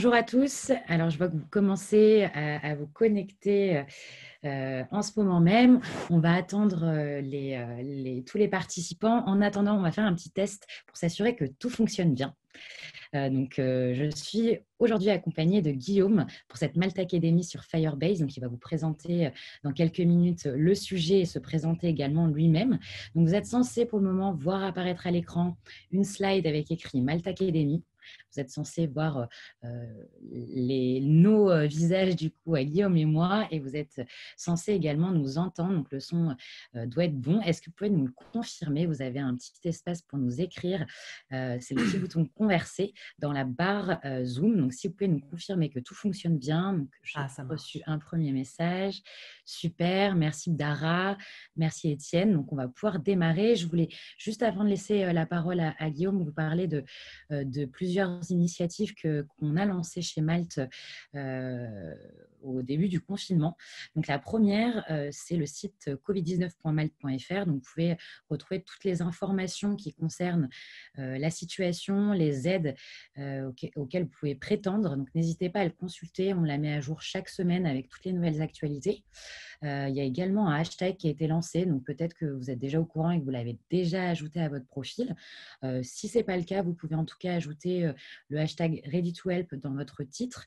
Bonjour à tous. Alors, je vois que vous commencez euh, à, vous connecter euh, en ce moment même. On va attendre euh, tous les participants. En attendant, on va faire un petit test pour s'assurer que tout fonctionne bien. donc, je suis aujourd'hui accompagnée de Guillaume pour cette Malta Academy sur Firebase. Donc, il va vous présenter dans quelques minutes le sujet et se présenter également lui-même. Donc, vous êtes censé pour le moment voir apparaître à l'écran une slide avec écrit Malta Academy vous êtes censé voir euh, les, nos euh, visages du coup à Guillaume et moi, et vous êtes censé également nous entendre. Donc le son euh, doit être bon. Est-ce que vous pouvez nous le confirmer Vous avez un petit espace pour nous écrire. C'est le petit bouton converser dans la barre Zoom. Donc si vous pouvez nous confirmer que tout fonctionne bien. que j'ai ah, reçu un premier message. Super. Merci Dara. Merci Étienne. Donc on va pouvoir démarrer. Je voulais juste avant de laisser la parole à, à Guillaume vous parler de, de plusieurs initiatives qu'on a lancées chez Malte euh, au début du confinement. Donc la première, euh, c'est le site covid19.malte.fr. Donc vous pouvez retrouver toutes les informations qui concernent euh, la situation, les aides euh, auxquelles vous pouvez prétendre. Donc n'hésitez pas à le consulter. On la met à jour chaque semaine avec toutes les nouvelles actualités. il y a également un hashtag qui a été lancé. Donc peut-être que vous êtes déjà au courant et que vous l'avez déjà ajouté à votre profil. si ce n'est pas le cas, vous pouvez en tout cas ajouter le hashtag Ready Help dans votre titre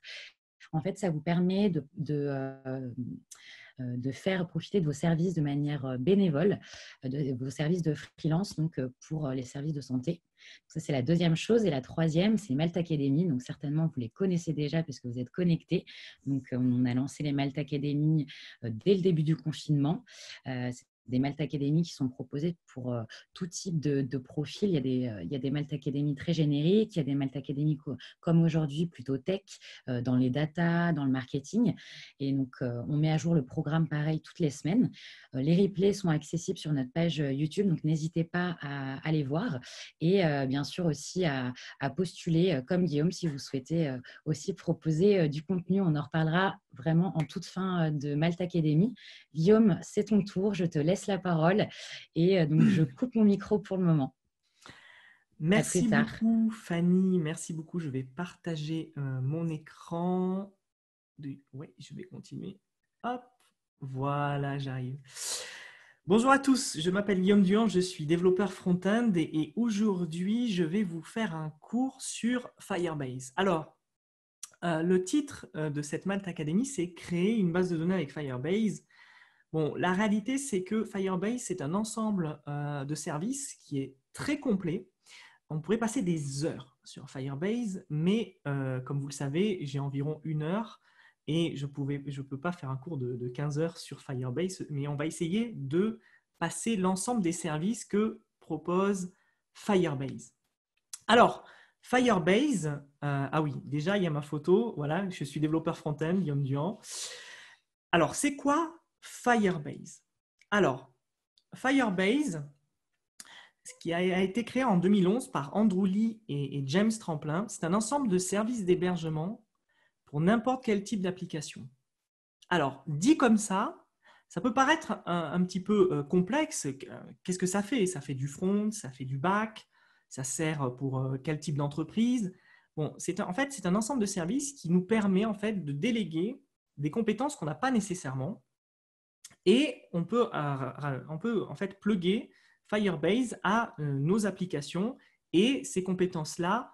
en fait, ça vous permet de, euh, euh, de, faire profiter de vos services de manière euh, bénévole, de, vos services de freelance, donc pour les services de santé. Ça, c'est la deuxième chose. Et la troisième, c'est Malta Academy. Donc, certainement, vous les connaissez déjà puisque vous êtes connectés. Donc, on a lancé les Malta Academy dès le début du confinement des Malt qui sont proposées pour euh, tout type de, de, profil. Il y, a des, maltes euh, il très génériques, il y a des maltes Academy comme aujourd'hui, plutôt tech, euh, dans les data, dans le marketing. Et donc, on met à jour le programme pareil toutes les semaines. les replays sont accessibles sur notre page YouTube, donc n'hésitez pas à, aller les voir. Et bien sûr aussi à, à postuler, comme Guillaume, si vous souhaitez aussi proposer du contenu. On en reparlera vraiment en toute fin euh, de Malta Academy. Guillaume, c'est ton tour, je te laisse la parole et euh, donc je coupe mon micro pour le moment. Merci beaucoup Fanny, merci beaucoup. Je vais partager euh, mon écran. Oui, je vais continuer. Hop, voilà, j'arrive. Bonjour à tous, je m'appelle Guillaume Duan, je suis développeur front-end et, et aujourd'hui je vais vous faire un cours sur Firebase. Alors, euh, le titre euh, de cette Malte Academy, c'est Créer une base de données avec Firebase. Bon, la réalité, c'est que Firebase, c'est un ensemble euh, de services qui est très complet. On pourrait passer des heures sur Firebase, mais comme vous le savez, j'ai environ une heure et je ne peux pas faire un cours de, de, 15 heures sur Firebase, mais on va essayer de passer l'ensemble des services que propose Firebase. Alors, Firebase, euh, ah oui, déjà il y a ma photo, voilà, je suis développeur front-end, Guillaume Duan. Alors, c'est quoi Firebase Alors, Firebase, ce qui a été créé en 2011 par Andrew Lee et James Tremplin, c'est un ensemble de services d'hébergement pour n'importe quel type d'application. Alors, dit comme ça, ça peut paraître un, un petit peu euh, complexe. Euh, qu'est-ce que ça fait Ça fait du front, ça fait du back, ça sert euh, pour euh, quel type d'entreprise. Bon, c'est en fait c'est un ensemble de services qui nous permet en fait de déléguer des compétences qu'on n'a pas nécessairement et on peut, euh, on en fait plugger Firebase à nos applications et ces compétences là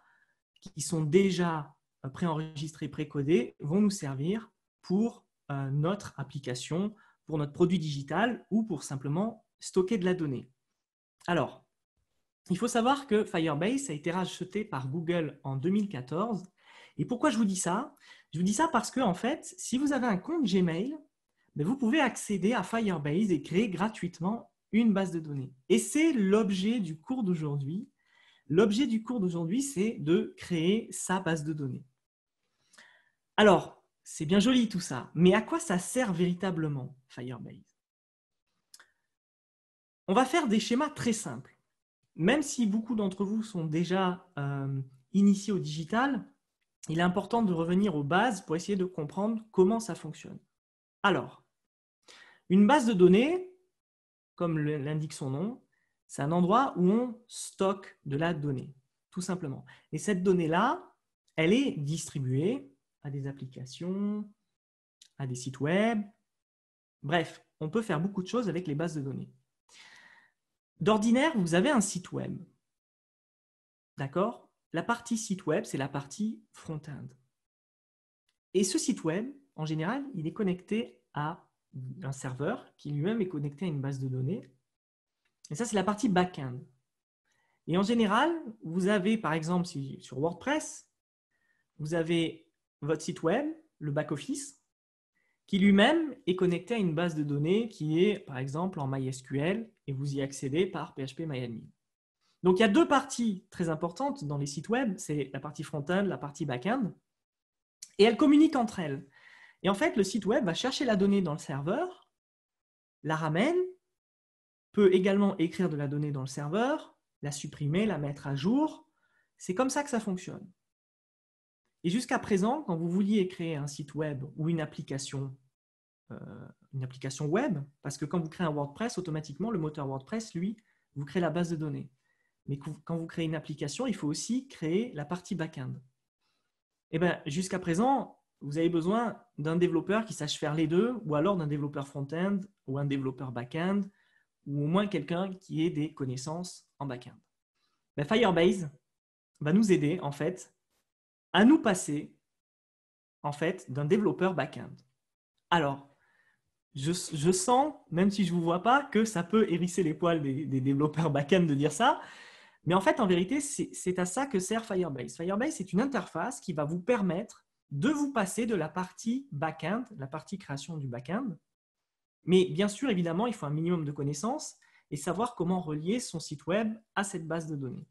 qui sont déjà préenregistrées, précodées vont nous servir pour notre application, pour notre produit digital ou pour simplement stocker de la donnée. Alors, il faut savoir que Firebase a été racheté par Google en 2014. Et pourquoi je vous dis ça Je vous dis ça parce que, en fait, si vous avez un compte Gmail, ben, vous pouvez accéder à Firebase et créer gratuitement une base de données. Et c'est l'objet du cours d'aujourd'hui. L'objet du cours d'aujourd'hui, c'est de créer sa base de données. Alors, c'est bien joli tout ça, mais à quoi ça sert véritablement Firebase On va faire des schémas très simples même si beaucoup d'entre vous sont déjà euh, initiés au digital, il est important de revenir aux bases pour essayer de comprendre comment ça fonctionne. Alors, une base de données, comme l'indique son nom, c'est un endroit où on stocke de la donnée, tout simplement. Et cette donnée-là, elle est distribuée à des applications, à des sites web. Bref, on peut faire beaucoup de choses avec les bases de données. D'ordinaire, vous avez un site web. D'accord La partie site web, c'est la partie front-end. Et ce site web, en général, il est connecté à un serveur qui lui-même est connecté à une base de données. Et ça, c'est la partie back-end. Et en général, vous avez, par exemple, sur WordPress, vous avez votre site web, le back-office, qui lui-même est connecté à une base de données qui est, par exemple, en MySQL et vous y accédez par PHP MyAdmin. Donc il y a deux parties très importantes dans les sites web, c'est la partie front-end, la partie back-end, et elles communiquent entre elles. Et en fait, le site web va chercher la donnée dans le serveur, la ramène, peut également écrire de la donnée dans le serveur, la supprimer, la mettre à jour. C'est comme ça que ça fonctionne. Et jusqu'à présent, quand vous vouliez créer un site web ou une application euh, une application web, parce que quand vous créez un WordPress, automatiquement, le moteur WordPress, lui, vous crée la base de données. Mais quand vous créez une application, il faut aussi créer la partie back-end. Eh ben jusqu'à présent, vous avez besoin d'un développeur qui sache faire les deux, ou alors d'un développeur front-end, ou un développeur back-end, ou au moins quelqu'un qui ait des connaissances en back-end. Ben, Firebase va nous aider, en fait, à nous passer, en fait, d'un développeur back-end. Alors, je, sens, même si je ne vous vois pas, que ça peut hérisser les poils des, développeurs back-end de dire ça. Mais en fait, en vérité, c'est à ça que sert Firebase. Firebase c'est une interface qui va vous permettre de vous passer de la partie back-end, la partie création du back-end. Mais bien sûr, évidemment, il faut un minimum de connaissances et savoir comment relier son site web à cette base de données.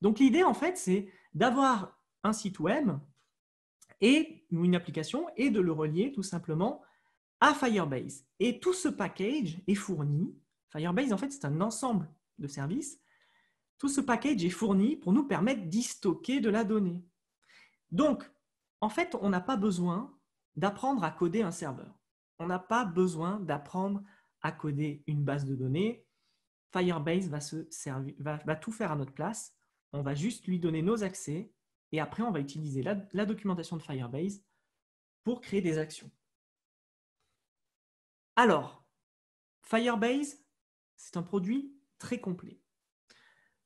Donc l'idée, en fait, c'est d'avoir un site web et, ou une application et de le relier tout simplement à Firebase. Et tout ce package est fourni. Firebase, en fait, c'est un ensemble de services. Tout ce package est fourni pour nous permettre d'y stocker de la donnée. Donc, en fait, on n'a pas besoin d'apprendre à coder un serveur. On n'a pas besoin d'apprendre à coder une base de données. Firebase va, tout faire à notre place. On va juste lui donner nos accès et après, on va utiliser la documentation de Firebase pour créer des actions. Alors, Firebase, c'est un produit très complet.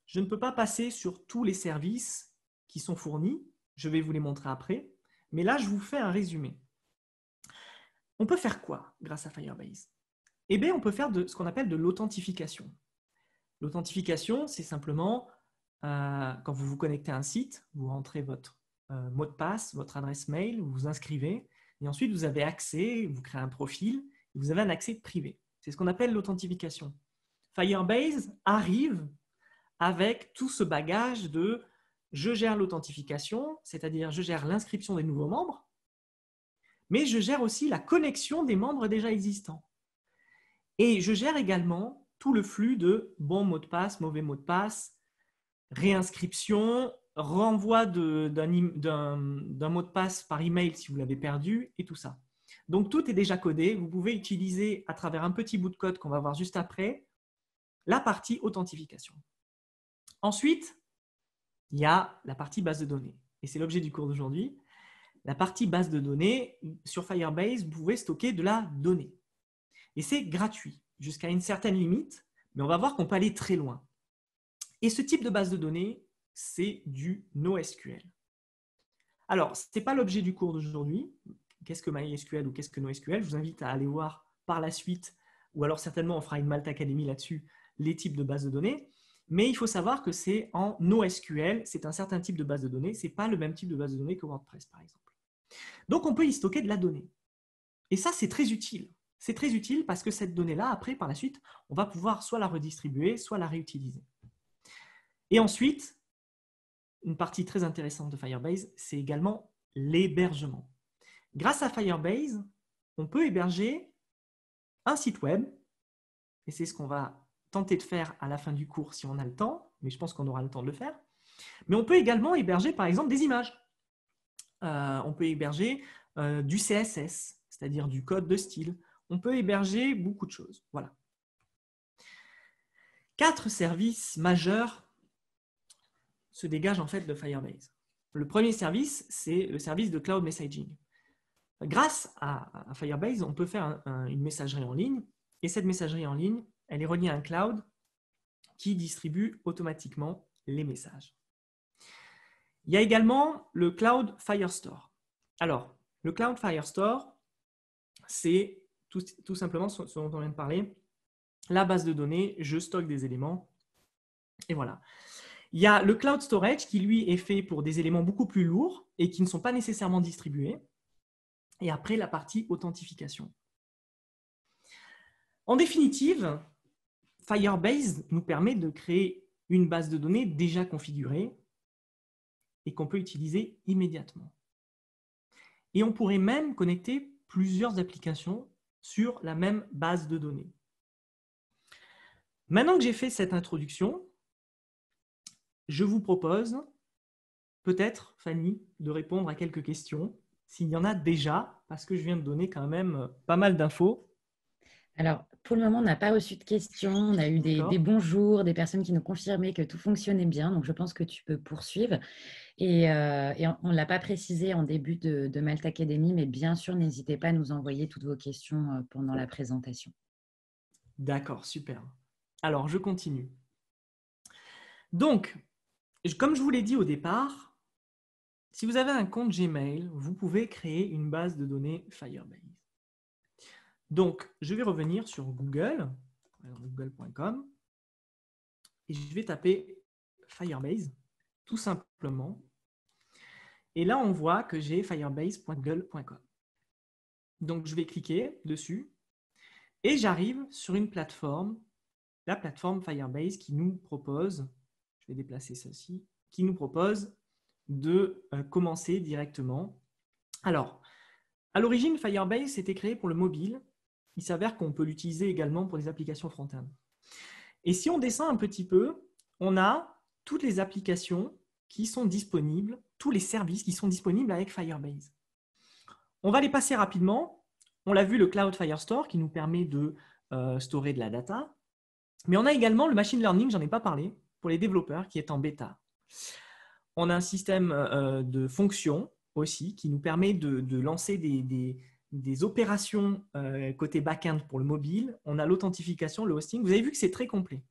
Je ne peux pas passer sur tous les services qui sont fournis, je vais vous les montrer après, mais là, je vous fais un résumé. On peut faire quoi grâce à Firebase Eh bien, on peut faire de, ce qu'on appelle de l'authentification. L'authentification, c'est simplement euh, quand vous vous connectez à un site, vous rentrez votre euh, mot de passe, votre adresse mail, vous vous inscrivez, et ensuite vous avez accès, vous créez un profil, vous avez un accès privé. C'est ce qu'on appelle l'authentification. Firebase arrive avec tout ce bagage de je gère l'authentification, c'est-à-dire je gère l'inscription des nouveaux membres, mais je gère aussi la connexion des membres déjà existants. Et je gère également tout le flux de bons mots de passe, mauvais mots de passe, réinscription, renvoi d'un mot de passe par email si vous l'avez perdu et tout ça. Donc tout est déjà codé. Vous pouvez utiliser à travers un petit bout de code qu'on va voir juste après la partie authentification. Ensuite, il y a la partie base de données. Et c'est l'objet du cours d'aujourd'hui. La partie base de données, sur Firebase, vous pouvez stocker de la donnée. Et c'est gratuit, jusqu'à une certaine limite, mais on va voir qu'on peut aller très loin. Et ce type de base de données, c'est du NoSQL. Alors, ce n'est pas l'objet du cours d'aujourd'hui, qu'est-ce que MySQL ou qu'est-ce que NoSQL, je vous invite à aller voir par la suite, ou alors certainement on fera une Malte Academy là-dessus, les types de bases de données. Mais il faut savoir que c'est en NoSQL, c'est un certain type de base de données, ce n'est pas le même type de base de données que WordPress par exemple. Donc on peut y stocker de la donnée. Et ça, c'est très utile. C'est très utile parce que cette donnée-là, après, par la suite, on va pouvoir soit la redistribuer, soit la réutiliser. Et ensuite, une partie très intéressante de Firebase, c'est également l'hébergement. Grâce à Firebase, on peut héberger un site web, et c'est ce qu'on va tenter de faire à la fin du cours si on a le temps, mais je pense qu'on aura le temps de le faire. Mais on peut également héberger, par exemple, des images. Euh, on peut héberger euh, du CSS, c'est-à-dire du code de style. On peut héberger beaucoup de choses. Voilà. Quatre services majeurs se dégagent en fait de Firebase. Le premier service, c'est le service de cloud messaging. Grâce à, Firebase, on peut faire une messagerie en ligne et cette messagerie en ligne, elle est reliée à un cloud qui distribue automatiquement les messages. Il y a également le cloud Firestore. Alors, le cloud Firestore, c'est tout, simplement ce dont on vient de parler. La base de données, je stocke des éléments. Et voilà. Il y a le cloud storage qui, lui, est fait pour des éléments beaucoup plus lourds et qui ne sont pas nécessairement distribués et après la partie authentification. En définitive, Firebase nous permet de créer une base de données déjà configurée et qu'on peut utiliser immédiatement. Et on pourrait même connecter plusieurs applications sur la même base de données. Maintenant que j'ai fait cette introduction, je vous propose peut-être, Fanny, de répondre à quelques questions s'il y en a déjà, parce que je viens de donner quand même euh, pas mal d'infos. Alors, pour le moment, on n'a pas reçu de questions. On a eu des, des, bonjours, des personnes qui nous confirmaient que tout fonctionnait bien. Donc, je pense que tu peux poursuivre. Et, euh, on ne l'a pas précisé en début de, de Academy, mais bien sûr, n'hésitez pas à nous envoyer toutes vos questions euh, pendant la présentation. D'accord, super. Alors, je continue. Donc, comme je vous l'ai dit au départ, si vous avez un compte Gmail, vous pouvez créer une base de données Firebase. Donc, je vais revenir sur Google, google.com, et je vais taper Firebase, tout simplement. Et là, on voit que j'ai firebase.google.com. Donc, je vais cliquer dessus et j'arrive sur une plateforme, la plateforme Firebase qui nous propose, je vais déplacer celle-ci, qui nous propose de euh, commencer directement. Alors, à l'origine, Firebase était créé pour le mobile. Il s'avère qu'on peut l'utiliser également pour les applications front-end. Et si on descend un petit peu, on a toutes les applications qui sont disponibles, tous les services qui sont disponibles avec Firebase. On va les passer rapidement. On l'a vu, le Cloud Firestore qui nous permet de euh, de la data. Mais on a également le machine learning, j'en ai pas parlé, pour les développeurs qui est en bêta. On a un système euh, euh, de fonctions aussi qui nous permet de, lancer des, opérations euh, côté back-end pour le mobile. On a l'authentification, le hosting. Vous avez vu que c'est très complet.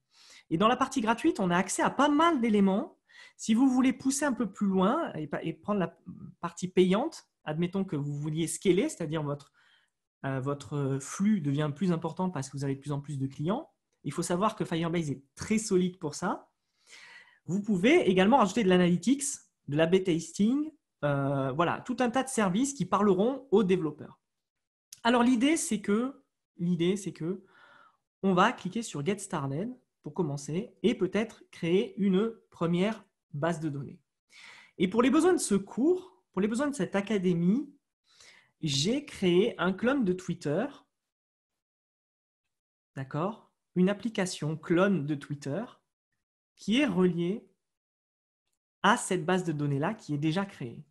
Et dans la partie gratuite, on a accès à pas mal d'éléments. Si vous voulez pousser un peu plus loin et, prendre la partie payante, admettons que vous vouliez scaler, c'est-à-dire votre, votre flux devient plus important parce que vous avez de plus en plus de clients. Il faut savoir que Firebase est très solide pour ça. Vous pouvez également ajouter de l'analytics, de la testing, euh, voilà, tout un tas de services qui parleront aux développeurs. Alors l'idée, c'est que l'idée, c'est que on va cliquer sur Get Started pour commencer et peut-être créer une première base de données. Et pour les besoins de ce cours, pour les besoins de cette académie, j'ai créé un clone de Twitter, d'accord, une application clone de Twitter qui est relié à cette base de données-là qui est déjà créée.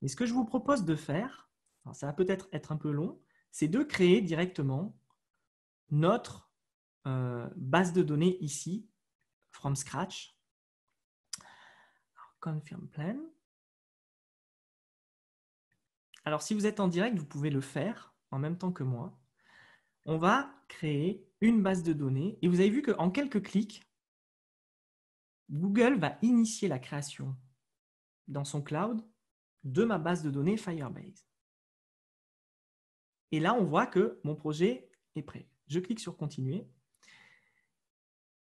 Mais ce que je vous propose de faire, ça va peut-être être un peu long, c'est de créer directement notre euh, base de données ici, from scratch. confirm plan. Alors, si vous êtes en direct, vous pouvez le faire en même temps que moi. On va créer une base de données et vous avez vu qu'en quelques clics, Google va initier la création dans son cloud de ma base de données Firebase. Et là, on voit que mon projet est prêt. Je clique sur Continuer.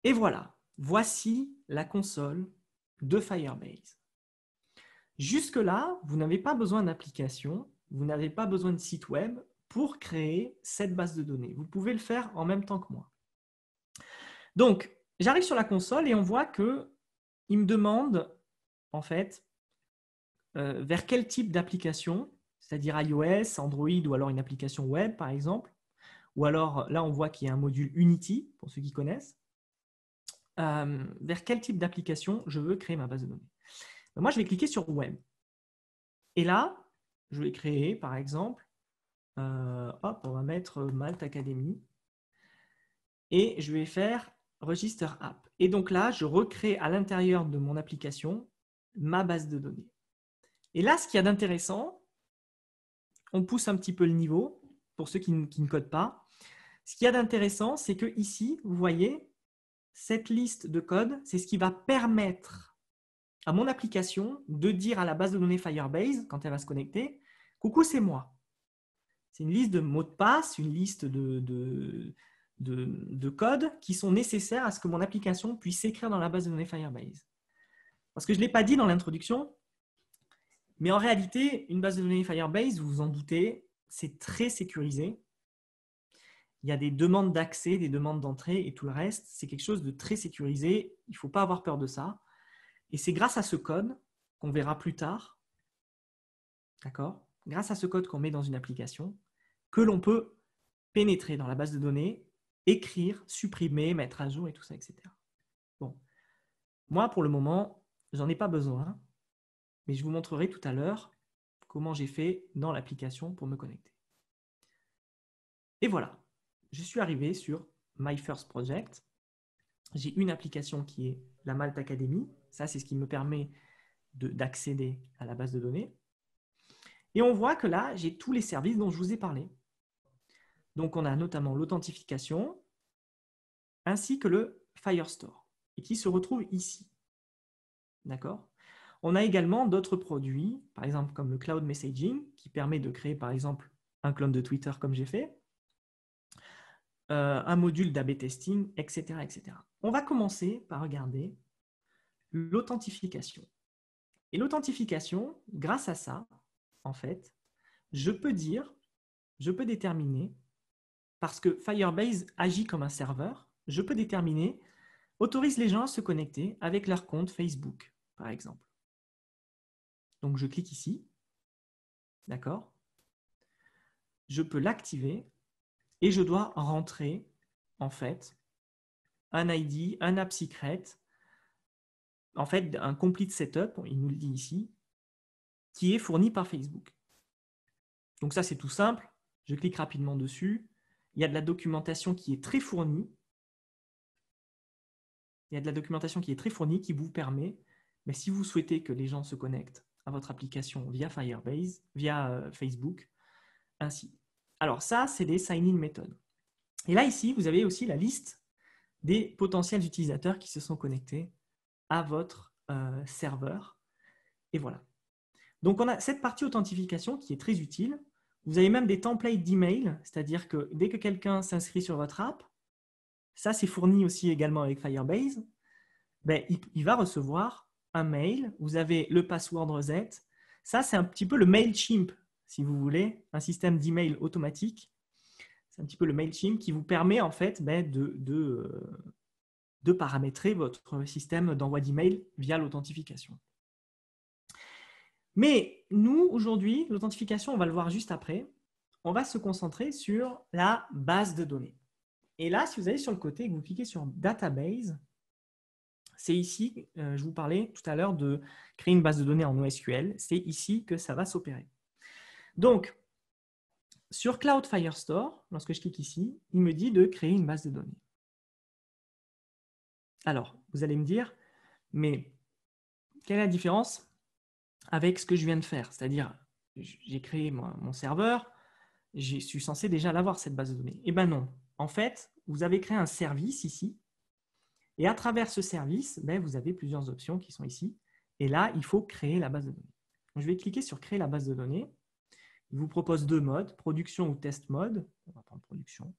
Et voilà, voici la console de Firebase. Jusque-là, vous n'avez pas besoin d'application, vous n'avez pas besoin de site web pour créer cette base de données. Vous pouvez le faire en même temps que moi. Donc, j'arrive sur la console et on voit que il me demande, en fait, euh, vers quel type d'application, c'est-à-dire iOS, Android ou alors une application web, par exemple, ou alors là, on voit qu'il y a un module Unity, pour ceux qui connaissent, euh, vers quel type d'application je veux créer ma base de données. Ben, moi, je vais cliquer sur web. Et là, je vais créer, par exemple, euh, hop, on va mettre Malte Academy. Et je vais faire Register app. Et donc là, je recrée à l'intérieur de mon application ma base de données. Et là, ce qu'il y a d'intéressant, on pousse un petit peu le niveau pour ceux qui ne, codent pas. Ce qu'il y a d'intéressant, c'est que ici, vous voyez, cette liste de codes, c'est ce qui va permettre à mon application de dire à la base de données Firebase, quand elle va se connecter, coucou, c'est moi. C'est une liste de mots de passe, une liste de de, codes qui sont nécessaires à ce que mon application puisse s'écrire dans la base de données Firebase. Parce que je ne l'ai pas dit dans l'introduction, mais en réalité, une base de données Firebase, vous vous en doutez, c'est très sécurisé. Il y a des demandes d'accès, des demandes d'entrée et tout le reste. C'est quelque chose de très sécurisé. Il ne faut pas avoir peur de ça. Et c'est grâce à ce code qu'on verra plus tard, d'accord Grâce à ce code qu'on met dans une application, que l'on peut pénétrer dans la base de données écrire, supprimer, mettre à jour et tout ça, etc. Bon, moi pour le moment, j'en ai pas besoin, mais je vous montrerai tout à l'heure comment j'ai fait dans l'application pour me connecter. Et voilà, je suis arrivé sur My First Project. J'ai une application qui est la Malte Academy. Ça, c'est ce qui me permet d'accéder à la base de données. Et on voit que là, j'ai tous les services dont je vous ai parlé. Donc, on a notamment l'authentification ainsi que le Firestore et qui se retrouve ici. D'accord On a également d'autres produits, par exemple comme le Cloud Messaging qui permet de créer par exemple un clone de Twitter comme j'ai fait, euh, un module d'AB testing, etc., etc. On va commencer par regarder l'authentification. Et l'authentification, grâce à ça, en fait, je peux dire, je peux déterminer parce que Firebase agit comme un serveur, je peux déterminer, autorise les gens à se connecter avec leur compte Facebook, par exemple. Donc je clique ici, d'accord Je peux l'activer et je dois rentrer, en fait, un ID, un app secret, en fait, un complete setup, il nous le dit ici, qui est fourni par Facebook. Donc ça, c'est tout simple. Je clique rapidement dessus. Il y a de la documentation qui est très fournie. Il y a de la documentation qui est très fournie qui vous permet, mais si vous souhaitez que les gens se connectent à votre application via Firebase, via euh, Facebook, ainsi. Alors ça, c'est des sign-in méthodes. Et là, ici, vous avez aussi la liste des potentiels utilisateurs qui se sont connectés à votre euh, serveur. Et voilà. Donc, on a cette partie authentification qui est très utile vous avez même des templates d'email, c'est-à-dire que dès que quelqu'un s'inscrit sur votre app, ça c'est fourni aussi également avec Firebase, ben, il, va recevoir un mail. Vous avez le password reset. Ça, c'est un petit peu le MailChimp, si vous voulez, un système d'email automatique. C'est un petit peu le MailChimp qui vous permet en fait ben, de, euh, de paramétrer votre système d'envoi d'email via l'authentification. Mais nous, aujourd'hui, l'authentification, on va le voir juste après, on va se concentrer sur la base de données. Et là, si vous allez sur le côté et que vous cliquez sur Database, c'est ici, euh, je vous parlais tout à l'heure de créer une base de données en OSQL, c'est ici que ça va s'opérer. Donc, sur Cloud Firestore, lorsque je clique ici, il me dit de créer une base de données. Alors, vous allez me dire, mais quelle est la différence avec ce que je viens de faire. C'est-à-dire, j'ai créé mon serveur, je suis censé déjà l'avoir, cette base de données. Eh bien non. En fait, vous avez créé un service ici, et à travers ce service, ben, vous avez plusieurs options qui sont ici. Et là, il faut créer la base de données. je vais cliquer sur Créer la base de données. Il vous propose deux modes, production ou test mode. On va prendre production.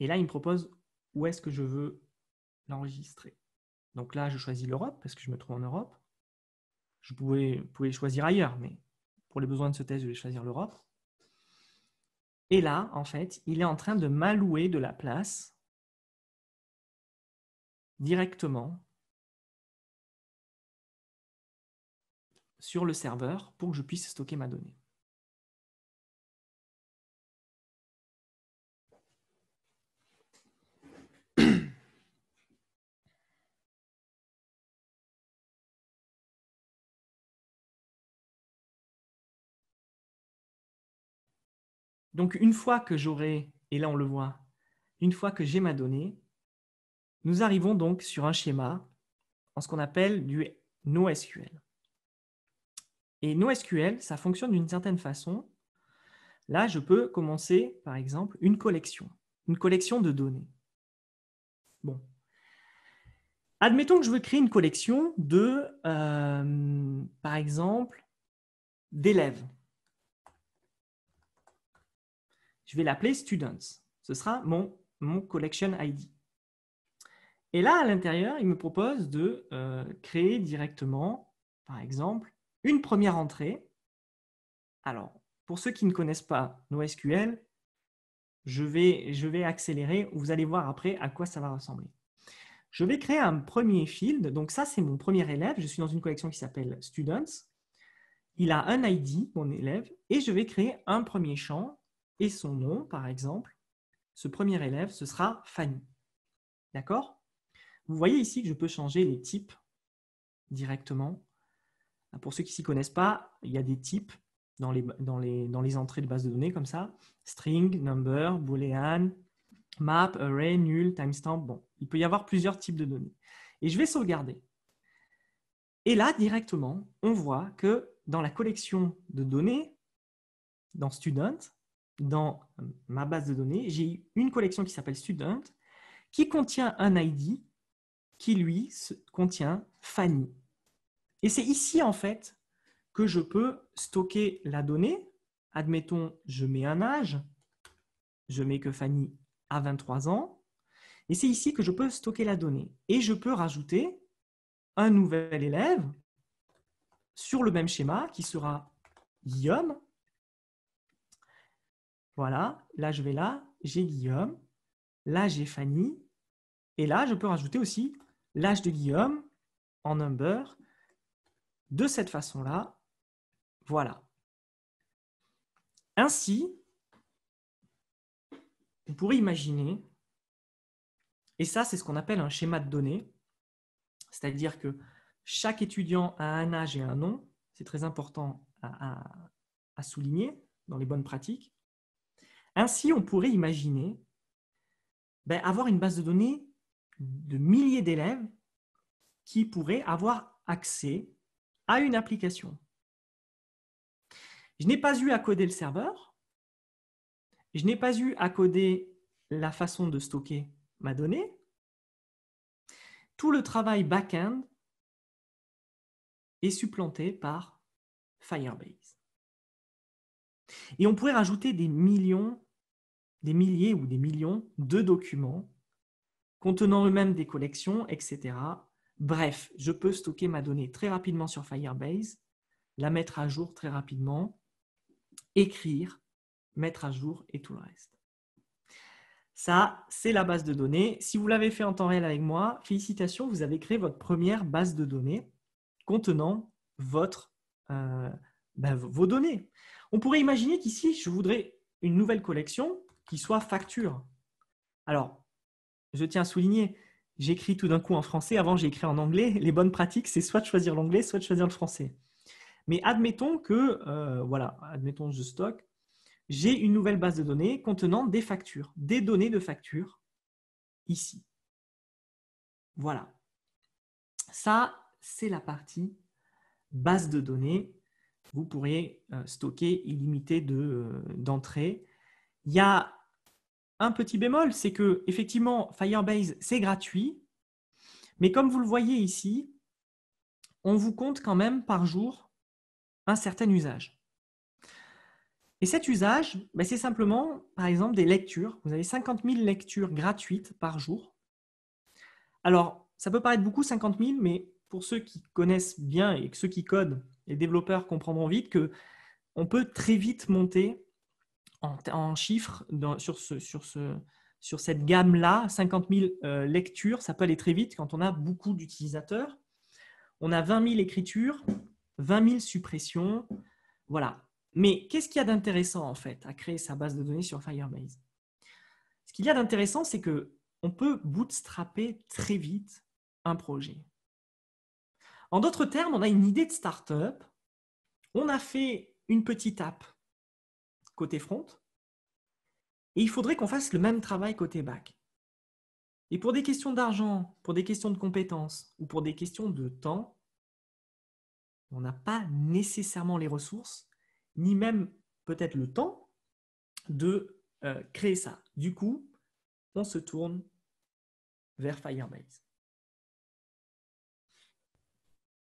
Et là, il me propose où est-ce que je veux l'enregistrer. Donc là, je choisis l'Europe parce que je me trouve en Europe je pouvais, choisir ailleurs, mais pour les besoins de ce test, je vais choisir l'Europe. Et là, en fait, il est en train de m'allouer de la place directement sur le serveur pour que je puisse stocker ma donnée. Donc une fois que j'aurai, et là on le voit, une fois que j'ai ma donnée, nous arrivons donc sur un schéma en ce qu'on appelle du NoSQL. Et NoSQL, ça fonctionne d'une certaine façon. Là, je peux commencer, par exemple, une collection, une collection de données. Bon. Admettons que je veux créer une collection de, euh, par exemple, d'élèves. Je vais l'appeler Students. Ce sera mon, mon Collection ID. Et là, à l'intérieur, il me propose de euh, créer directement, par exemple, une première entrée. Alors, pour ceux qui ne connaissent pas NoSQL, je vais, je vais accélérer. Vous allez voir après à quoi ça va ressembler. Je vais créer un premier field. Donc ça, c'est mon premier élève. Je suis dans une collection qui s'appelle Students. Il a un ID, mon élève, et je vais créer un premier champ et son nom, par exemple, ce premier élève, ce sera Fanny. D'accord Vous voyez ici que je peux changer les types directement. Ah, pour ceux qui ne s'y connaissent pas, il y a des types dans les, entrées de base de données comme ça. String, number, boolean, map, array, null, timestamp. Bon, il peut y avoir plusieurs types de données. Et je vais sauvegarder. Et là, directement, on voit que dans la collection de données, dans Student, dans ma base de données, j'ai une collection qui s'appelle Student, qui contient un ID qui, lui, contient Fanny. Et c'est ici, en fait, que je peux stocker la donnée. Admettons, je mets un âge, je mets que Fanny a 23 ans, et c'est ici que je peux stocker la donnée. Et je peux rajouter un nouvel élève sur le même schéma qui sera Guillaume, voilà, là je vais là, j'ai Guillaume, là j'ai Fanny, et là je peux rajouter aussi l'âge de Guillaume en number de cette façon-là. Voilà. Ainsi, on pourrait imaginer, et ça c'est ce qu'on appelle un schéma de données, c'est-à-dire que chaque étudiant a un âge et un nom, c'est très important à souligner dans les bonnes pratiques. Ainsi, on pourrait imaginer ben, avoir une base de données de milliers d'élèves qui pourraient avoir accès à une application. Je n'ai pas eu à coder le serveur, je n'ai pas eu à coder la façon de stocker ma donnée. Tout le travail back-end est supplanté par Firebase. Et on pourrait rajouter des millions des milliers ou des millions de documents contenant eux-mêmes des collections, etc. Bref, je peux stocker ma donnée très rapidement sur Firebase, la mettre à jour très rapidement, écrire, mettre à jour et tout le reste. Ça, c'est la base de données. Si vous l'avez fait en temps réel avec moi, félicitations, vous avez créé votre première base de données contenant votre, euh, ben, vos données. On pourrait imaginer qu'ici, je voudrais une nouvelle collection qui soit facture. Alors, je tiens à souligner, j'écris tout d'un coup en français, avant j'ai écrit en anglais. Les bonnes pratiques, c'est soit de choisir l'anglais, soit de choisir le français. Mais admettons que, euh, voilà, admettons je stocke, j'ai une nouvelle base de données contenant des factures, des données de factures ici. Voilà. Ça, c'est la partie base de données. Vous pourriez euh, stocker illimité euh, d'entrées. Il y a un petit bémol, c'est que effectivement, Firebase, c'est gratuit, mais comme vous le voyez ici, on vous compte quand même par jour un certain usage. Et cet usage, ben, c'est simplement, par exemple, des lectures. Vous avez 50 000 lectures gratuites par jour. Alors, ça peut paraître beaucoup, 50 000, mais pour ceux qui connaissent bien et ceux qui codent, les développeurs comprendront vite que on peut très vite monter en, chiffres sur, cette gamme-là, 50 000 euh, lectures, ça peut aller très vite quand on a beaucoup d'utilisateurs. On a 20 000 écritures, 20 000 suppressions, voilà. Mais qu'est-ce qu'il y a d'intéressant en fait à créer sa base de données sur Firebase Ce qu'il y a d'intéressant, c'est qu'on peut bootstrapper très vite un projet. En d'autres termes, on a une idée de start-up, on a fait une petite app côté front, et il faudrait qu'on fasse le même travail côté back. Et pour des questions d'argent, pour des questions de compétences ou pour des questions de temps, on n'a pas nécessairement les ressources, ni même peut-être le temps de euh, créer ça. Du coup, on se tourne vers Firebase.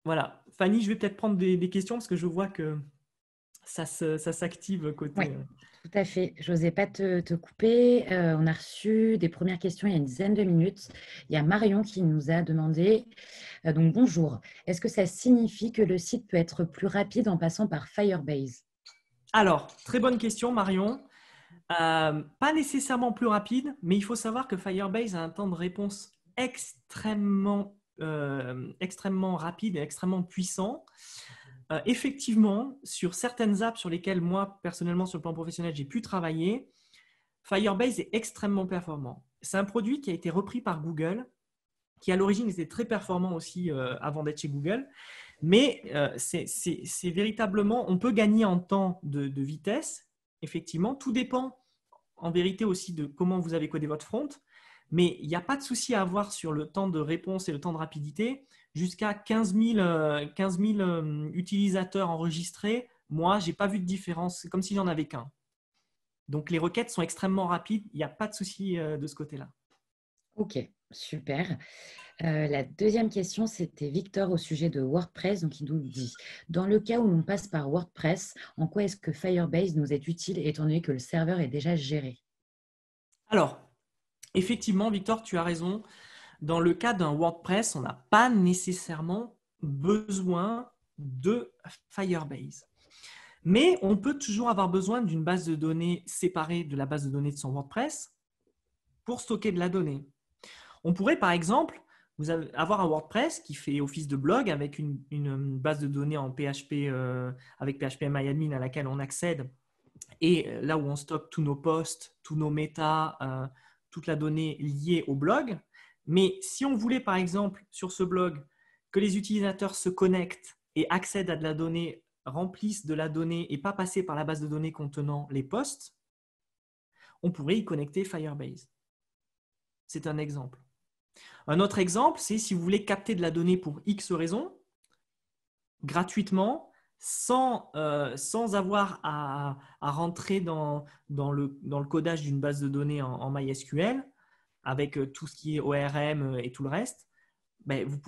Voilà. Fanny, je vais peut-être prendre des questions parce que je vois que ça s'active côté. Oui, euh. tout à fait. Je n'osais pas te, couper. Euh, on a reçu des premières questions il y a une dizaine de minutes. Il y a Marion qui nous a demandé euh, donc bonjour. Est-ce que ça signifie que le site peut être plus rapide en passant par Firebase Alors, très bonne question, Marion. pas nécessairement plus rapide, mais il faut savoir que Firebase a un temps de réponse extrêmement, extrêmement rapide et extrêmement puissant. Euh, effectivement, sur certaines apps sur lesquelles moi, personnellement, sur le plan professionnel, j'ai pu travailler, Firebase est extrêmement performant. C'est un produit qui a été repris par Google, qui à l'origine était très performant aussi euh, avant d'être chez Google. Mais euh, c'est véritablement, on peut gagner en temps de, de, vitesse, effectivement. Tout dépend en vérité aussi de comment vous avez codé votre front. Mais il n'y a pas de souci à avoir sur le temps de réponse et le temps de rapidité jusqu'à 15 000, euh, euh, utilisateurs enregistrés, moi, je n'ai pas vu de différence. C'est comme si j'en avais qu'un. Donc, les requêtes sont extrêmement rapides. Il n'y a pas de souci euh, de ce côté-là. OK, super. la deuxième question, c'était Victor au sujet de WordPress. Donc, il nous dit Dans le cas où on passe par WordPress, en quoi est-ce que Firebase nous est utile étant donné que le serveur est déjà géré Alors, effectivement, Victor, tu as raison. Dans le cas d'un WordPress, on n'a pas nécessairement besoin de Firebase. Mais on peut toujours avoir besoin d'une base de données séparée de la base de données de son WordPress pour stocker de la donnée. On pourrait par exemple avoir un WordPress qui fait office de blog avec une, euh, base de données en PHP euh, avec PHP MyAdmin à laquelle on accède et euh, là où on stocke tous nos posts, tous nos métas, toute la donnée liée au blog. Mais si on voulait, par exemple, sur ce blog, que les utilisateurs se connectent et accèdent à de la donnée, remplissent de la donnée et pas passer par la base de données contenant les posts, on pourrait y connecter Firebase. C'est un exemple. Un autre exemple, c'est si vous voulez capter de la donnée pour X raisons, gratuitement, sans, euh, avoir à, rentrer dans, le, codage d'une base de données en MySQL, avec euh, tout ce qui est ORM euh, et tout le reste, ben, vous,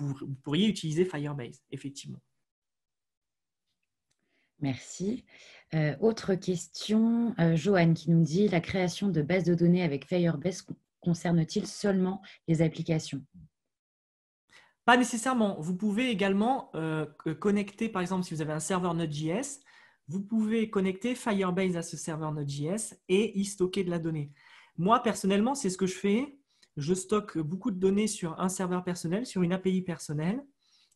pourriez utiliser Firebase, effectivement. Merci. Euh, autre question, Joanne qui nous dit la création de bases de données avec Firebase concerne-t-il seulement les applications Pas nécessairement. Vous pouvez également connecter, par exemple, si vous avez un serveur Node.js, vous pouvez connecter Firebase à ce serveur Node.js et y stocker de la donnée. Moi, personnellement, c'est ce que je fais je stocke beaucoup de données sur un serveur personnel, sur une API personnelle.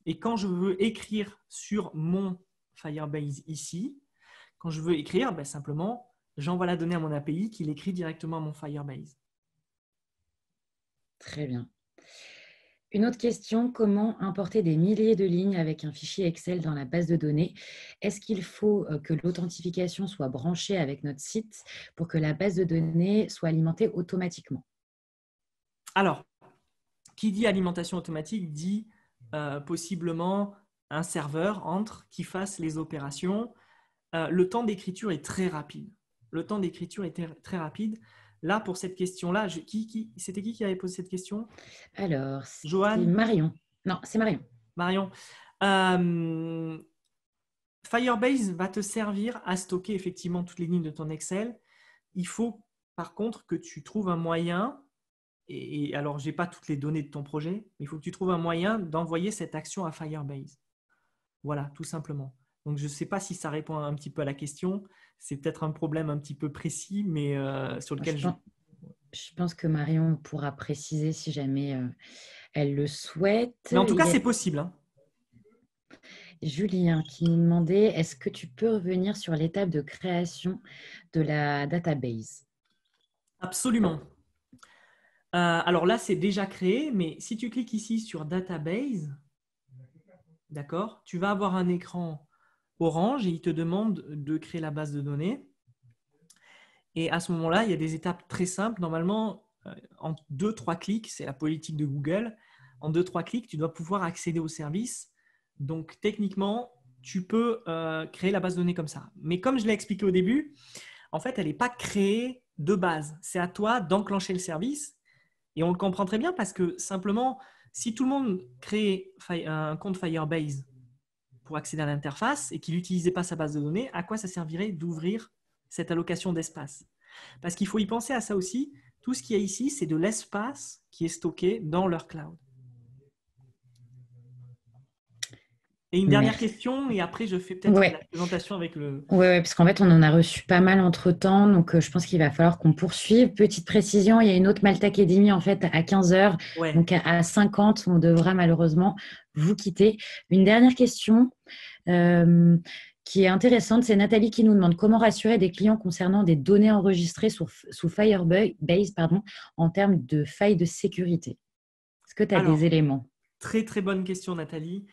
Et quand je veux écrire sur mon Firebase ici, quand je veux écrire, ben, simplement, j'envoie la donnée à mon API qui l'écrit directement à mon Firebase. Très bien. Une autre question, comment importer des milliers de lignes avec un fichier Excel dans la base de données Est-ce qu'il faut euh, que l'authentification soit branchée avec notre site pour que la base de données soit alimentée automatiquement alors, qui dit alimentation automatique dit euh, possiblement un serveur entre qui fasse les opérations. Euh, le temps d'écriture est très rapide. Le temps d'écriture est très rapide. Là, pour cette question-là, c'était qui qui avait posé cette question Alors, c'est Marion. Non, c'est Marion. Marion. Euh, Firebase va te servir à stocker effectivement toutes les lignes de ton Excel. Il faut par contre que tu trouves un moyen et, alors, je n'ai pas toutes les données de ton projet, mais il faut que tu trouves un moyen d'envoyer cette action à Firebase. Voilà, tout simplement. Donc, je ne sais pas si ça répond un petit peu à la question. C'est peut-être un problème un petit peu précis, mais euh, sur lequel je, je... Pense, que Marion pourra préciser si jamais euh, elle le souhaite. Mais en tout cas, c'est possible. Hein. Julien qui nous demandait est-ce que tu peux revenir sur l'étape de création de la database Absolument. Euh, alors là, c'est déjà créé, mais si tu cliques ici sur Database, d'accord, tu vas avoir un écran orange et il te demande de créer la base de données. Et à ce moment-là, il y a des étapes très simples. Normalement, euh, en 2-3 clics, c'est la politique de Google, en 2-3 clics, tu dois pouvoir accéder au service. Donc techniquement, tu peux euh, créer la base de données comme ça. Mais comme je l'ai expliqué au début, en fait, elle n'est pas créée de base. C'est à toi d'enclencher le service et on le comprend très bien parce que simplement, si tout le monde crée un compte Firebase pour accéder à l'interface et qu'il n'utilisait pas sa base de données, à quoi ça servirait d'ouvrir cette allocation d'espace Parce qu'il faut y penser à ça aussi. Tout ce qu'il y a ici, c'est de l'espace qui est stocké dans leur cloud. Et une dernière question, et après je fais peut-être la présentation avec le. Oui, ouais, parce qu'en fait, on en a reçu pas mal entre temps, donc euh, je pense qu'il va falloir qu'on poursuive. Petite précision, il y a une autre Malta Academy en fait à 15h, donc à, 50, on devra malheureusement vous quitter. Une dernière question euh, qui est intéressante, c'est Nathalie qui nous demande comment rassurer des clients concernant des données enregistrées sous, Firebase pardon, en termes de failles de sécurité. Est-ce que tu as des éléments Très très bonne question, Nathalie.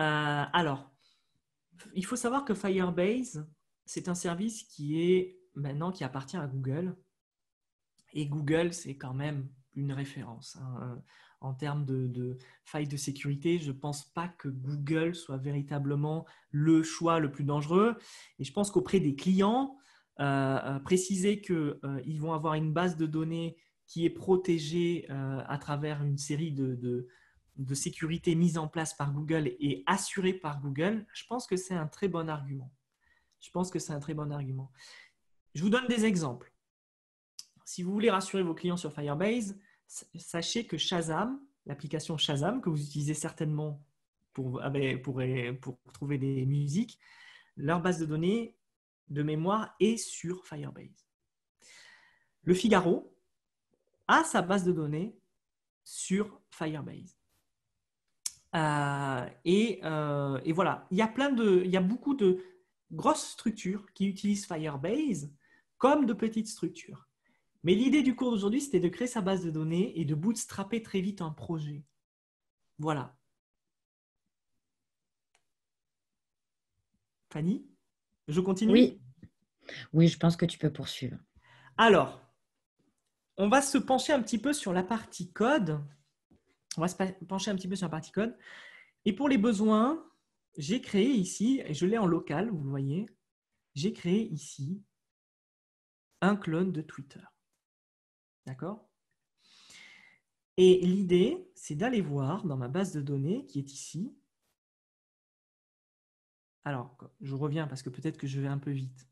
Euh, alors, il faut savoir que Firebase, c'est un service qui est maintenant qui appartient à Google. Et Google, c'est quand même une référence. Hein. Euh, en termes de, de failles de sécurité, je ne pense pas que Google soit véritablement le choix le plus dangereux. Et je pense qu'auprès des clients, euh, préciser qu'ils vont avoir une base de données qui est protégée à travers une série de, de sécurité mise en place par Google et assurée par Google, je pense que c'est un très bon argument. Je pense que c'est un très bon argument. Je vous donne des exemples. Si vous voulez rassurer vos clients sur Firebase, sachez que Shazam, l'application Shazam que vous utilisez certainement pour, pour trouver des musiques, leur base de données de mémoire est sur Firebase. Le Figaro a sa base de données sur Firebase. Euh, et, euh, et, voilà, il y a plein de, il y a beaucoup de grosses structures qui utilisent Firebase comme de petites structures. Mais l'idée du cours d'aujourd'hui, c'était de créer sa base de données et de bootstrapper très vite un projet. Voilà. Fanny, je continue Oui, oui, je pense que tu peux poursuivre. Alors, on va se pencher un petit peu sur la partie code on va se pencher un petit peu sur la partie code. Et pour les besoins, j'ai créé ici, et je l'ai en local, vous voyez, j'ai créé ici un clone de Twitter. D'accord Et l'idée, c'est d'aller voir dans ma base de données qui est ici. Alors, je reviens parce que peut-être que je vais un peu vite.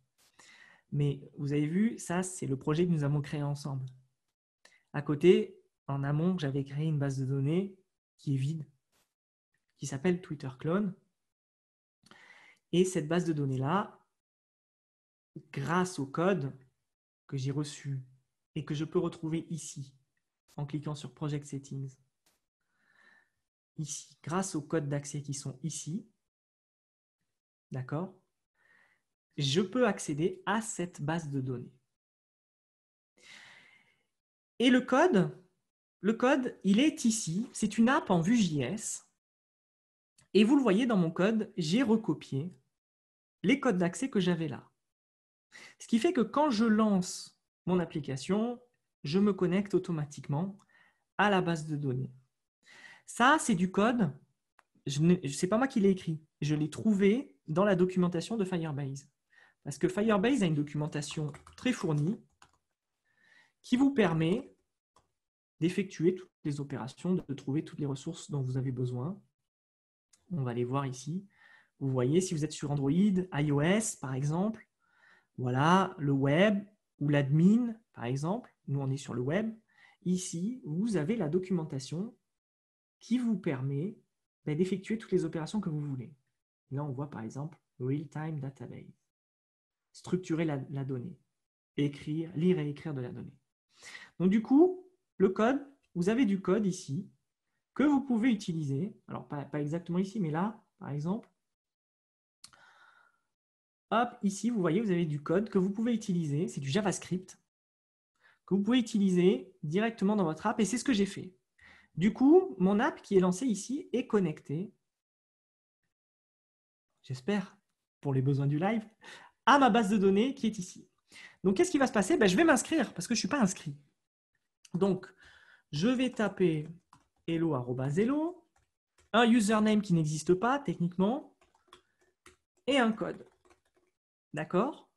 Mais vous avez vu, ça, c'est le projet que nous avons créé ensemble. À côté, en amont j'avais créé une base de données qui est vide, qui s'appelle Twitter Clone. Et cette base de données-là, grâce au code que j'ai reçu et que je peux retrouver ici en cliquant sur Project Settings, ici, grâce aux codes d'accès qui sont ici, d'accord, je peux accéder à cette base de données. Et le code, le code, il est ici. C'est une app en vue JS. Et vous le voyez dans mon code, j'ai recopié les codes d'accès que j'avais là. Ce qui fait que quand je lance mon application, je me connecte automatiquement à la base de données. Ça, c'est du code. Ce n'est pas moi qui l'ai écrit. Je l'ai trouvé dans la documentation de Firebase. Parce que Firebase a une documentation très fournie qui vous permet d'effectuer toutes les opérations, de trouver toutes les ressources dont vous avez besoin. On va les voir ici. Vous voyez, si vous êtes sur Android, iOS par exemple, voilà, le web ou l'admin par exemple, nous on est sur le web, ici, vous avez la documentation qui vous permet ben, d'effectuer toutes les opérations que vous voulez. Là, on voit par exemple Real-Time Database, structurer la, la donnée, écrire, lire et écrire de la donnée. Donc du coup, le code, vous avez du code ici que vous pouvez utiliser. Alors, pas, exactement ici, mais là, par exemple. Hop, ici, vous voyez, vous avez du code que vous pouvez utiliser. C'est du JavaScript que vous pouvez utiliser directement dans votre app. Et c'est ce que j'ai fait. Du coup, mon app qui est lancée ici est connectée, j'espère, pour les besoins du live, à ma base de données qui est ici. Donc, qu'est-ce qui va se passer ben, Je vais m'inscrire parce que je ne suis pas inscrit. Donc, je vais taper hello, un username qui n'existe pas techniquement, et un code. D'accord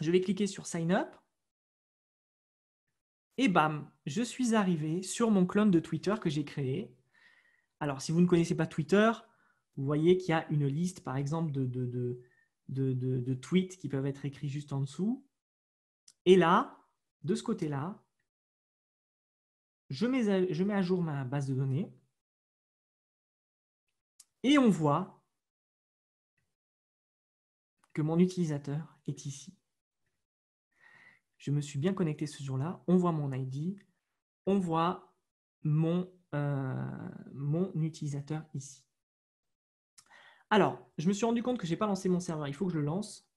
Je vais cliquer sur Sign Up. Et bam, je suis arrivé sur mon clone de Twitter que j'ai créé. Alors, si vous ne connaissez pas Twitter, vous voyez qu'il y a une liste, par exemple, de, tweets qui peuvent être écrits juste en dessous. Et là, de ce côté-là, je mets, à, jour ma base de données et on voit que mon utilisateur est ici. Je me suis bien connecté ce jour-là, on voit mon ID, on voit mon, euh, mon utilisateur ici. Alors, je me suis rendu compte que je n'ai pas lancé mon serveur, il faut que je le lance.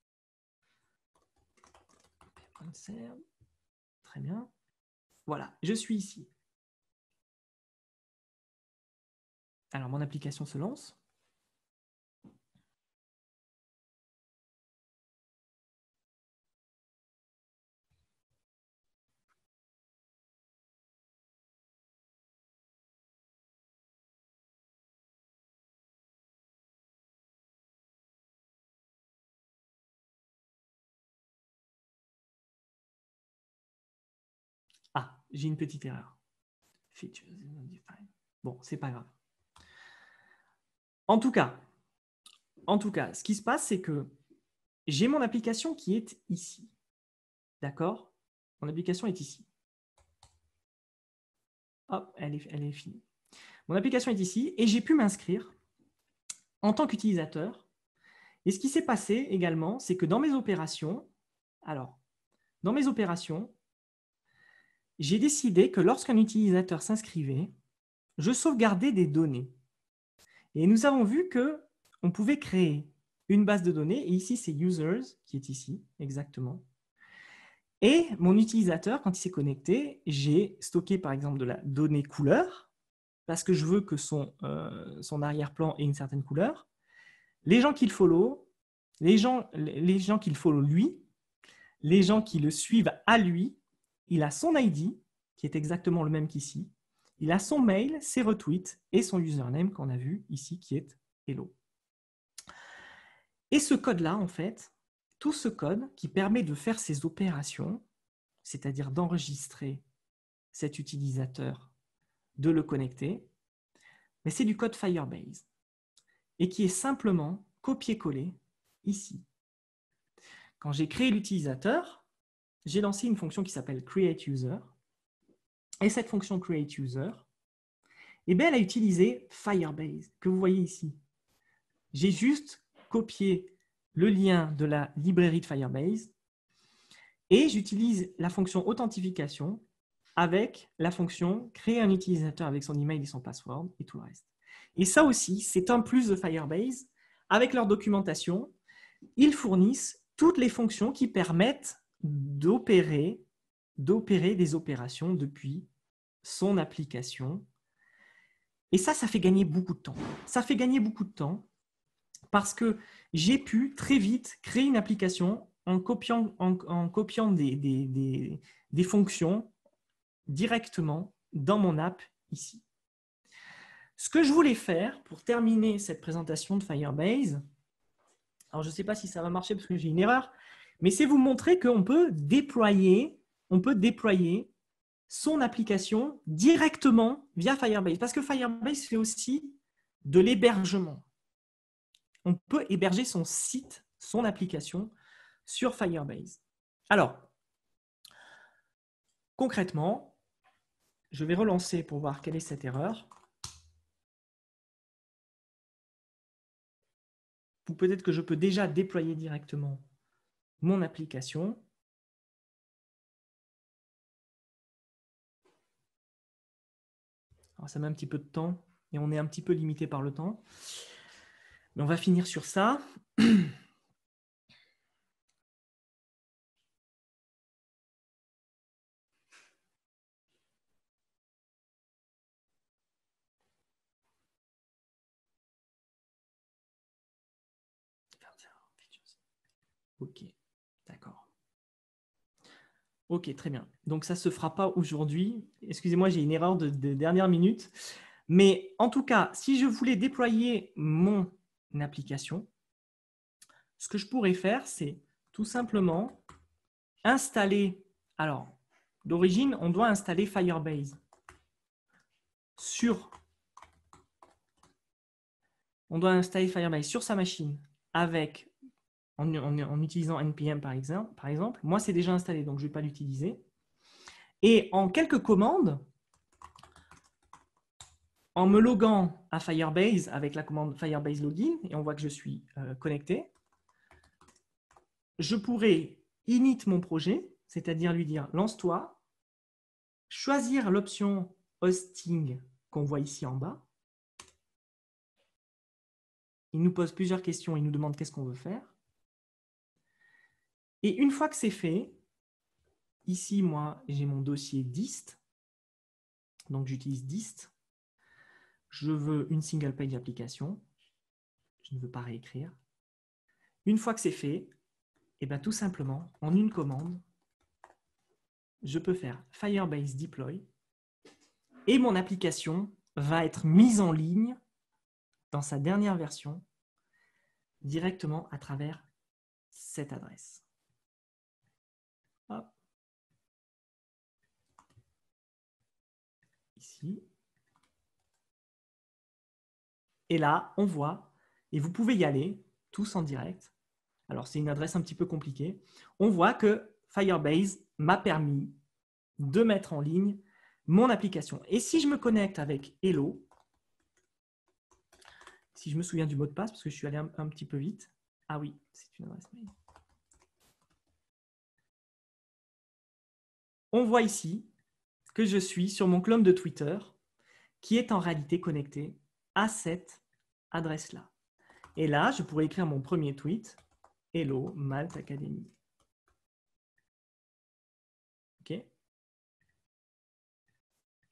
Très bien. Voilà, je suis ici. Alors, mon application se lance. Ah, j'ai une petite erreur. Features Bon, c'est pas grave. En tout cas, en tout cas, ce qui se passe, c'est que j'ai mon application qui est ici. D'accord Mon application est ici. Hop, elle est, elle est finie. Mon application est ici et j'ai pu m'inscrire en tant qu'utilisateur. Et ce qui s'est passé également, c'est que dans mes opérations, alors, dans mes opérations, j'ai décidé que lorsqu'un utilisateur s'inscrivait, je sauvegardais des données. Et nous avons vu que on pouvait créer une base de données, et ici c'est users qui est ici, exactement. Et mon utilisateur, quand il s'est connecté, j'ai stocké par exemple de la donnée couleur, parce que je veux que son, euh, son arrière-plan ait une certaine couleur. Les gens qu'il follow, les gens, les gens qu'il follow lui, les gens qui le suivent à lui, il a son ID, qui est exactement le même qu'ici, il a son mail, ses retweets et son username qu'on a vu ici qui est hello. Et ce code-là, en fait, tout ce code qui permet de faire ces opérations, c'est-à-dire d'enregistrer cet utilisateur, de le connecter, mais c'est du code Firebase et qui est simplement copié-collé ici. Quand j'ai créé l'utilisateur, j'ai lancé une fonction qui s'appelle createUser et cette fonction create user, eh bien, elle a utilisé Firebase, que vous voyez ici. J'ai juste copié le lien de la librairie de Firebase et j'utilise la fonction authentification avec la fonction créer un utilisateur avec son email et son password et tout le reste. Et ça aussi, c'est un plus de Firebase. Avec leur documentation, ils fournissent toutes les fonctions qui permettent d'opérer d'opérer des opérations depuis son application. Et ça, ça fait gagner beaucoup de temps. Ça fait gagner beaucoup de temps parce que j'ai pu très vite créer une application en copiant, en, copiant des, des fonctions directement dans mon app ici. Ce que je voulais faire pour terminer cette présentation de Firebase, alors je ne sais pas si ça va marcher parce que j'ai une erreur, mais c'est vous montrer qu'on peut déployer on peut déployer son application directement via Firebase. Parce que Firebase fait aussi de l'hébergement. On peut héberger son site, son application sur Firebase. Alors, concrètement, je vais relancer pour voir quelle est cette erreur. Ou peut-être que je peux déjà déployer directement mon application. Alors, ça met un petit peu de temps et on est un petit peu limité par le temps. Mais on va finir sur ça. Ok, très bien. Donc ça ne se fera pas aujourd'hui. Excusez-moi, j'ai une erreur de, de, dernière minute. Mais en tout cas, si je voulais déployer mon application, ce que je pourrais faire, c'est tout simplement installer. Alors, d'origine, on doit installer Firebase sur. On doit installer Firebase sur sa machine avec en, utilisant NPM par exemple, Moi, c'est déjà installé, donc je ne vais pas l'utiliser. Et en quelques commandes, en me loguant à Firebase avec la commande Firebase Login, et on voit que je suis euh, connecté, je pourrais init mon projet, c'est-à-dire lui dire lance-toi, choisir l'option hosting qu'on voit ici en bas. Il nous pose plusieurs questions, il nous demande qu'est-ce qu'on veut faire. Et une fois que c'est fait, ici, moi, j'ai mon dossier dist. Donc, j'utilise dist. Je veux une single page application. Je ne veux pas réécrire. Une fois que c'est fait, et eh ben, tout simplement, en une commande, je peux faire Firebase deploy et mon application va être mise en ligne dans sa dernière version directement à travers cette adresse. Et là, on voit, et vous pouvez y aller, tous en direct. Alors, c'est une adresse un petit peu compliquée. On voit que Firebase m'a permis de mettre en ligne mon application. Et si je me connecte avec Hello, si je me souviens du mot de passe, parce que je suis allé un, un petit peu vite. Ah oui, c'est une adresse mail. On voit ici que je suis sur mon clone de Twitter, qui est en réalité connecté à cette adresse-là. Et là, je pourrais écrire mon premier tweet, Hello Malt Academy. OK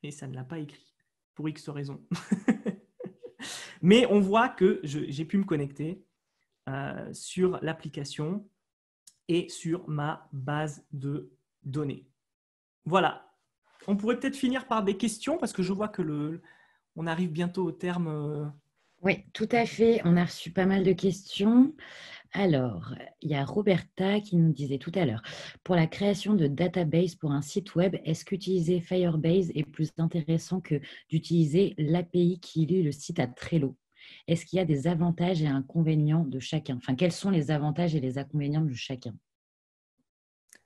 Et ça ne l'a pas écrit, pour X raisons. Mais on voit que j'ai pu me connecter euh, sur l'application et sur ma base de données. Voilà, on pourrait peut-être finir par des questions parce que je vois que le, on arrive bientôt au terme. Euh. Oui, tout à fait. On a reçu pas mal de questions. Alors, il y a Roberta qui nous disait tout à l'heure, pour la création de database pour un site web, est-ce qu'utiliser Firebase est plus intéressant que d'utiliser l'API qui lie le site à Trello Est-ce qu'il y a des avantages et inconvénients de chacun Enfin, quels sont les avantages et les inconvénients de chacun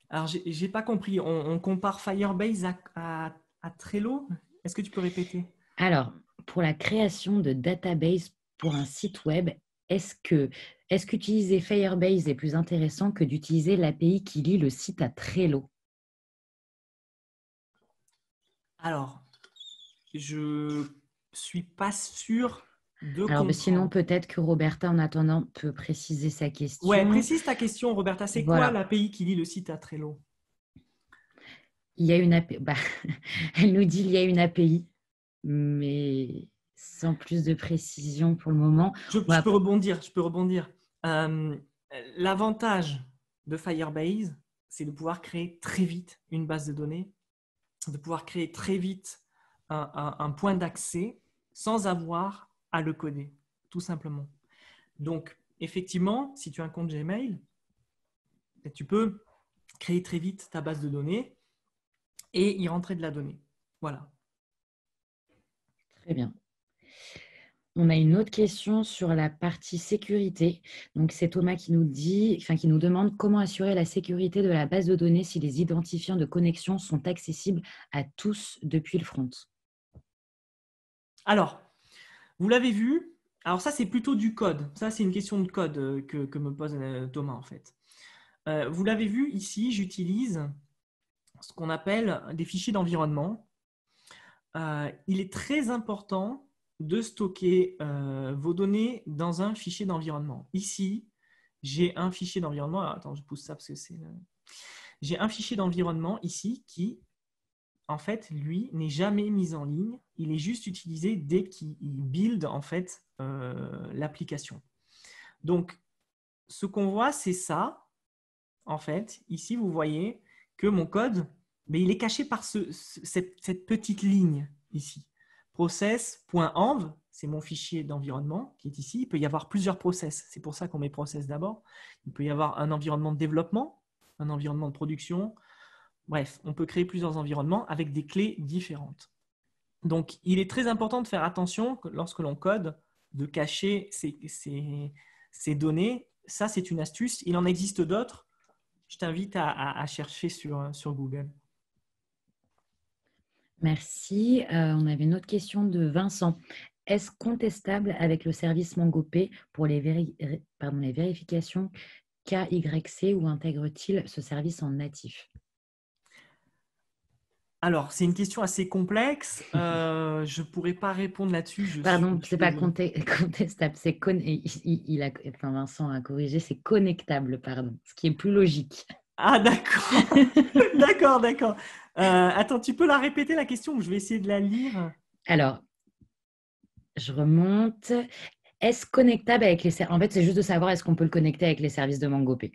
alors, j'ai pas compris. On, compare Firebase à, à, Trello. Est-ce que tu peux répéter Alors, pour la création de database pour un site web, est-ce que est qu'utiliser Firebase est plus intéressant que d'utiliser l'API qui lit le site à Trello Alors, je suis pas sûr bah, sinon, peut-être que Roberta, en attendant, peut préciser sa question. Oui, précise ta question, Roberta. C'est quoi l'API qui lit le site à Trello Il y a une bah, elle nous dit il y a une API, mais sans plus de précision pour le moment. Je, peux rebondir. Je peux rebondir. Euh, l'avantage de Firebase, c'est de pouvoir créer très vite une base de données, de pouvoir créer très vite un point d'accès sans avoir à le coder, tout simplement. Donc, effectivement, si tu as un compte Gmail, ben, tu peux créer très vite ta base de données et y rentrer de la donnée. Voilà. Très bien. On a une autre question sur la partie sécurité. Donc c'est Thomas qui nous dit, enfin qui nous demande comment assurer la sécurité de la base de données si les identifiants de connexion sont accessibles à tous depuis le front. Alors, vous l'avez vu Alors ça, c'est plutôt du code. Ça, c'est une question de code euh, que, me pose euh, Thomas, en fait. Euh, vous l'avez vu ici, j'utilise ce qu'on appelle des fichiers d'environnement. il est très important de stocker vos données dans un fichier d'environnement. Ici, j'ai un fichier d'environnement. Attends, je pousse ça parce que c'est... J'ai un fichier d'environnement ici qui en fait, lui, n'est jamais mis en ligne. Il est juste utilisé dès qu'il build en fait euh, l'application. Donc, ce qu'on voit, c'est ça. En fait, ici, vous voyez que mon code, mais il est caché par cette, cette, petite ligne ici. Process.env, c'est mon fichier d'environnement qui est ici. Il peut y avoir plusieurs process. C'est pour ça qu'on met process d'abord. Il peut y avoir un environnement de développement, un environnement de production, Bref, on peut créer plusieurs environnements avec des clés différentes. Donc, il est très important de faire attention lorsque l'on code de cacher ces, données. Ça, c'est une astuce. Il en existe d'autres. Je t'invite à, chercher sur, Google. Merci. Euh, on avait une autre question de Vincent. Est-ce contestable avec le service MangoPay pour les, les vérifications KYC ou intègre-t-il ce service en natif alors, c'est une question assez complexe. Euh, je ne pourrais pas répondre là-dessus. Pardon, ce n'est pas contestable. C'est il, a... enfin, Vincent a corrigé, c'est connectable, pardon, ce qui est plus logique. Ah, d'accord. d'accord, d'accord. Euh, attends, tu peux la répéter, la question, je vais essayer de la lire. Alors, je remonte. Est-ce connectable avec les services En fait, c'est juste de savoir est-ce qu'on peut le connecter avec les services de Mangopé.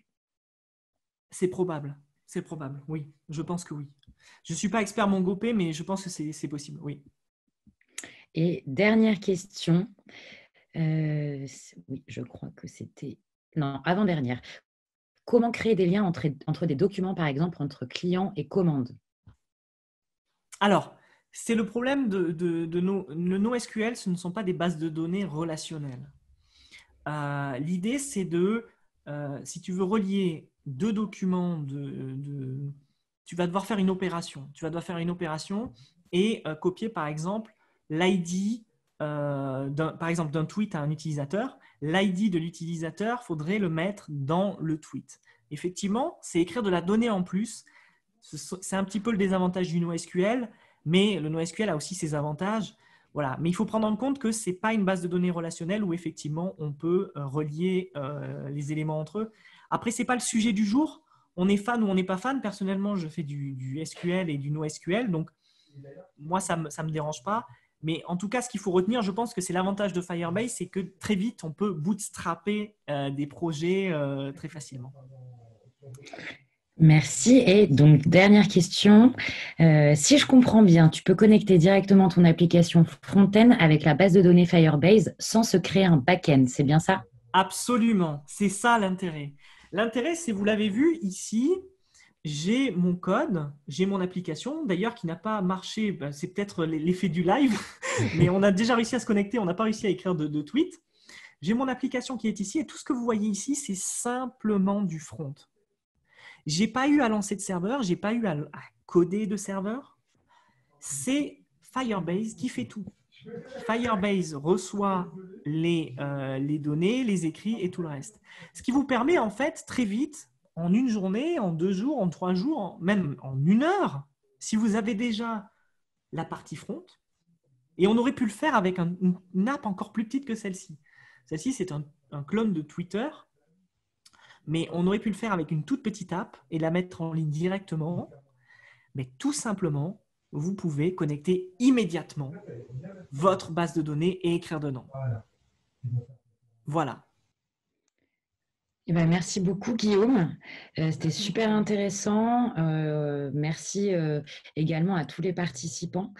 C'est probable. C'est probable, oui. Je pense que oui. Je ne suis pas expert Mongopé, mais je pense que c'est possible, oui. Et dernière question. Euh, oui, je crois que c'était. Non, avant-dernière. Comment créer des liens entre, entre des documents, par exemple, entre clients et commandes Alors, c'est le problème de, de, nos, SQL, ce ne sont pas des bases de données relationnelles. Euh, l'idée, c'est de, euh, si tu veux relier deux documents de, de tu vas devoir faire une opération. Tu vas devoir faire une opération et euh, copier, par exemple, l'ID, euh, par exemple, d'un tweet à un utilisateur. L'ID de l'utilisateur, faudrait le mettre dans le tweet. Effectivement, c'est écrire de la donnée en plus. C'est un petit peu le désavantage du NoSQL, mais le NoSQL a aussi ses avantages. Voilà. Mais il faut prendre en compte que ce n'est pas une base de données relationnelle où effectivement on peut euh, relier les éléments entre eux. Après, ce n'est pas le sujet du jour, on est fan ou on n'est pas fan. Personnellement, je fais du, SQL et du NoSQL, donc moi, ça ne me, dérange pas. Mais en tout cas, ce qu'il faut retenir, je pense que c'est l'avantage de Firebase, c'est que très vite, on peut bootstrapper euh, des projets euh, très facilement. Merci. Et donc, dernière question. Euh, si je comprends bien, tu peux connecter directement ton application front-end avec la base de données Firebase sans se créer un back-end, c'est bien ça Absolument. C'est ça l'intérêt. L'intérêt, c'est, vous l'avez vu ici, j'ai mon code, j'ai mon application, d'ailleurs qui n'a pas marché, ben, c'est peut-être l'effet du live, mais on a déjà réussi à se connecter, on n'a pas réussi à écrire de, tweet. J'ai mon application qui est ici et tout ce que vous voyez ici, c'est simplement du front. J'ai pas eu à lancer de serveur, j'ai pas eu à coder de serveur. C'est Firebase qui fait tout. Firebase reçoit les, euh, les données, les écrits et tout le reste. Ce qui vous permet en fait très vite, en une journée, en deux jours, en trois jours, même en une heure, si vous avez déjà la partie front, et on aurait pu le faire avec une app encore plus petite que celle-ci. Celle-ci, c'est un, clone de Twitter, mais on aurait pu le faire avec une toute petite app et la mettre en ligne directement. Mais tout simplement vous pouvez connecter immédiatement votre base de données et écrire dedans. Voilà. Eh ben, merci beaucoup Guillaume, euh, c'était super intéressant. Euh, merci euh, également à tous les participants.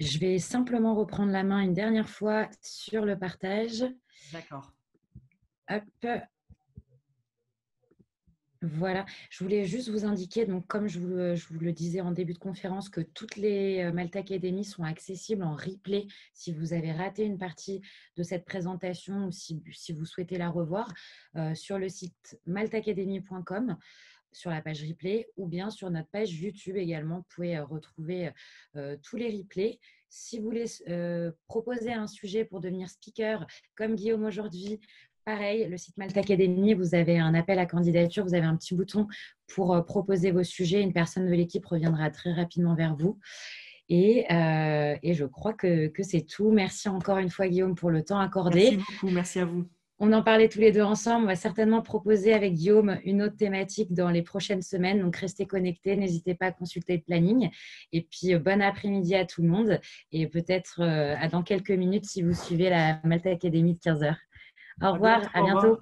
Je vais simplement reprendre la main une dernière fois sur le partage. D'accord. Voilà, je voulais juste vous indiquer, donc comme je vous, le disais en début de conférence, que toutes les euh, Malta Academy sont accessibles en replay si vous avez raté une partie de cette présentation ou si, vous souhaitez la revoir euh, sur le site maltacademy.com sur la page replay ou bien sur notre page YouTube également. Vous pouvez euh, retrouver tous les replays. Si vous voulez proposer un sujet pour devenir speaker, comme Guillaume aujourd'hui, Pareil, le site Malta Academy, vous avez un appel à candidature, vous avez un petit bouton pour euh, proposer vos sujets. Une personne de l'équipe reviendra très rapidement vers vous. Et, euh, je crois que, c'est tout. Merci encore une fois, Guillaume, pour le temps accordé. Merci beaucoup, merci à vous. On en parlait tous les deux ensemble. On va certainement proposer avec Guillaume une autre thématique dans les prochaines semaines. Donc, restez connectés. N'hésitez pas à consulter le planning. Et puis, euh, bon après-midi à tout le monde. Et peut-être à dans quelques minutes si vous suivez la Malta Academy de 15h. Au revoir, à bientôt.